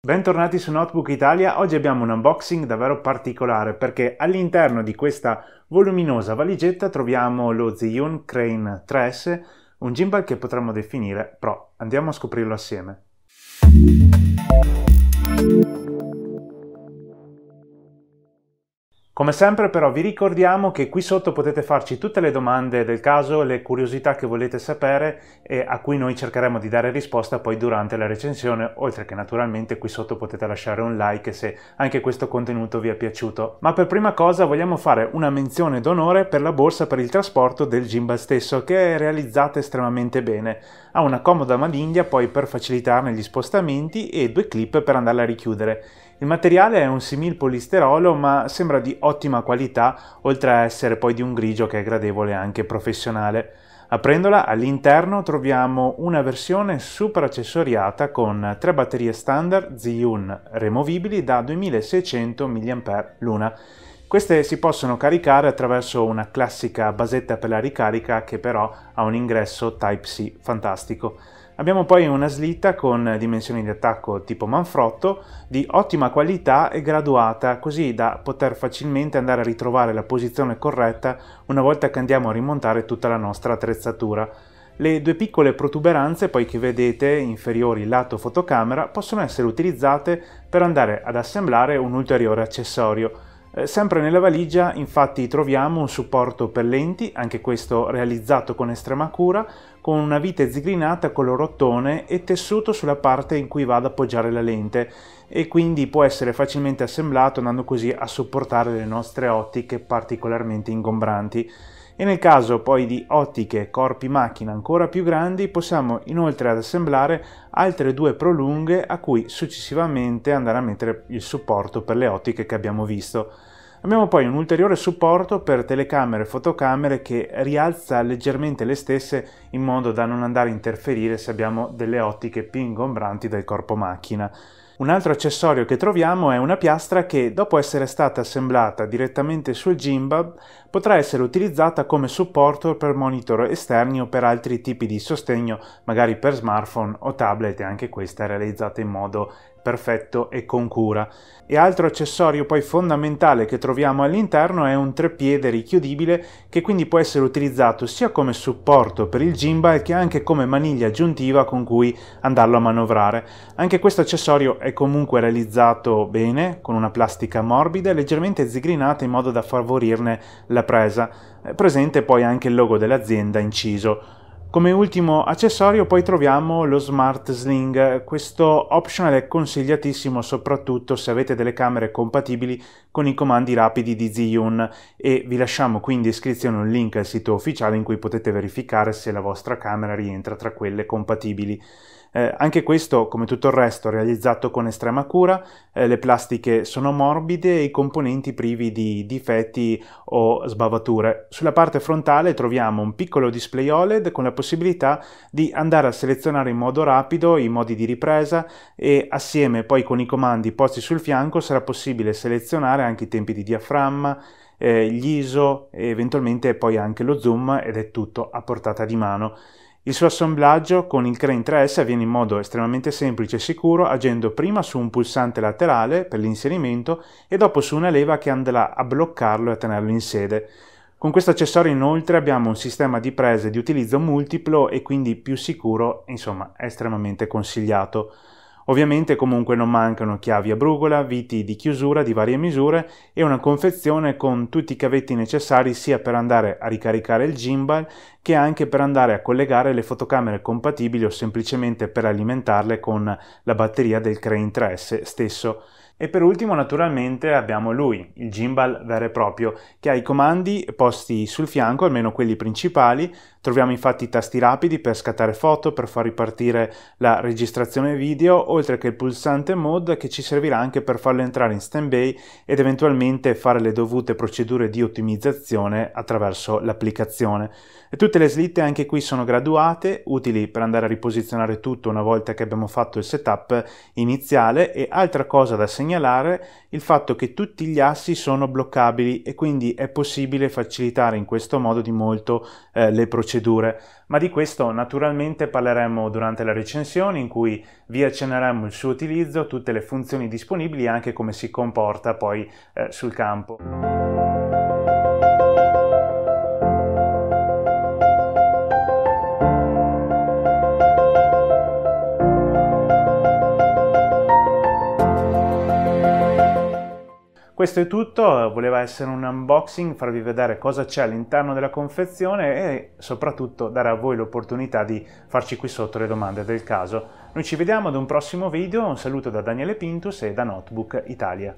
Bentornati su Notebook Italia, oggi abbiamo un unboxing davvero particolare perché all'interno di questa voluminosa valigetta troviamo lo Zhiyun Crane 3S, un gimbal che potremmo definire Pro. Andiamo a scoprirlo assieme. Come sempre però vi ricordiamo che qui sotto potete farci tutte le domande del caso, le curiosità che volete sapere e a cui noi cercheremo di dare risposta poi durante la recensione, oltre che naturalmente qui sotto potete lasciare un like se anche questo contenuto vi è piaciuto. Ma per prima cosa vogliamo fare una menzione d'onore per la borsa per il trasporto del gimbal stesso che è realizzata estremamente bene. Ha una comoda maniglia poi per facilitarne gli spostamenti e due clip per andarla a richiudere. Il materiale è un simil polisterolo ma sembra di ottima qualità oltre a essere poi di un grigio che è gradevole anche professionale. Aprendola all'interno troviamo una versione super accessoriata con tre batterie standard Zhiyun removibili da 2600 mAh l'una. Queste si possono caricare attraverso una classica basetta per la ricarica che però ha un ingresso Type-C fantastico. Abbiamo poi una slitta con dimensioni di attacco tipo manfrotto di ottima qualità e graduata così da poter facilmente andare a ritrovare la posizione corretta una volta che andiamo a rimontare tutta la nostra attrezzatura. Le due piccole protuberanze poi che vedete inferiori lato fotocamera possono essere utilizzate per andare ad assemblare un ulteriore accessorio eh, sempre nella valigia infatti troviamo un supporto per lenti, anche questo realizzato con estrema cura, con una vite zigrinata color ottone e tessuto sulla parte in cui va ad appoggiare la lente e quindi può essere facilmente assemblato andando così a supportare le nostre ottiche particolarmente ingombranti e nel caso poi di ottiche corpi macchina ancora più grandi possiamo inoltre ad assemblare altre due prolunghe a cui successivamente andare a mettere il supporto per le ottiche che abbiamo visto. Abbiamo poi un ulteriore supporto per telecamere e fotocamere che rialza leggermente le stesse in modo da non andare a interferire se abbiamo delle ottiche più ingombranti del corpo macchina. Un altro accessorio che troviamo è una piastra che, dopo essere stata assemblata direttamente sul gimbal, potrà essere utilizzata come supporto per monitor esterni o per altri tipi di sostegno, magari per smartphone o tablet, e anche questa è realizzata in modo perfetto e con cura. E altro accessorio poi fondamentale che troviamo all'interno è un treppiede richiudibile che quindi può essere utilizzato sia come supporto per il gimbal che anche come maniglia aggiuntiva con cui andarlo a manovrare. Anche questo accessorio è comunque realizzato bene con una plastica morbida e leggermente zigrinata in modo da favorirne la la presa, eh, presente poi anche il logo dell'azienda inciso. Come ultimo accessorio poi troviamo lo Smart Sling, questo optional è consigliatissimo soprattutto se avete delle camere compatibili con i comandi rapidi di Ziyun e vi lasciamo qui in descrizione un link al sito ufficiale in cui potete verificare se la vostra camera rientra tra quelle compatibili. Eh, anche questo, come tutto il resto, realizzato con estrema cura, eh, le plastiche sono morbide e i componenti privi di difetti o sbavature. Sulla parte frontale troviamo un piccolo display OLED con la possibilità di andare a selezionare in modo rapido i modi di ripresa e assieme poi con i comandi posti sul fianco sarà possibile selezionare regolare anche i tempi di diaframma, eh, gli ISO e eventualmente poi anche lo zoom ed è tutto a portata di mano. Il suo assemblaggio con il Crane 3S avviene in modo estremamente semplice e sicuro agendo prima su un pulsante laterale per l'inserimento e dopo su una leva che andrà a bloccarlo e a tenerlo in sede. Con questo accessorio inoltre abbiamo un sistema di prese di utilizzo multiplo e quindi più sicuro, insomma, estremamente consigliato. Ovviamente comunque non mancano chiavi a brugola, viti di chiusura di varie misure e una confezione con tutti i cavetti necessari sia per andare a ricaricare il gimbal che anche per andare a collegare le fotocamere compatibili o semplicemente per alimentarle con la batteria del Crane 3S stesso. E per ultimo naturalmente abbiamo lui, il gimbal vero e proprio, che ha i comandi posti sul fianco, almeno quelli principali. Troviamo infatti i tasti rapidi per scattare foto, per far ripartire la registrazione video, oltre che il pulsante mod che ci servirà anche per farlo entrare in standby ed eventualmente fare le dovute procedure di ottimizzazione attraverso l'applicazione. E tutte le slitte anche qui sono graduate, utili per andare a riposizionare tutto una volta che abbiamo fatto il setup iniziale e altra cosa da segnalare segnalare il fatto che tutti gli assi sono bloccabili e quindi è possibile facilitare in questo modo di molto eh, le procedure. Ma di questo naturalmente parleremo durante la recensione in cui vi accenneremo il suo utilizzo, tutte le funzioni disponibili e anche come si comporta poi eh, sul campo. Questo è tutto, voleva essere un unboxing, farvi vedere cosa c'è all'interno della confezione e soprattutto dare a voi l'opportunità di farci qui sotto le domande del caso. Noi ci vediamo ad un prossimo video, un saluto da Daniele Pintus e da Notebook Italia.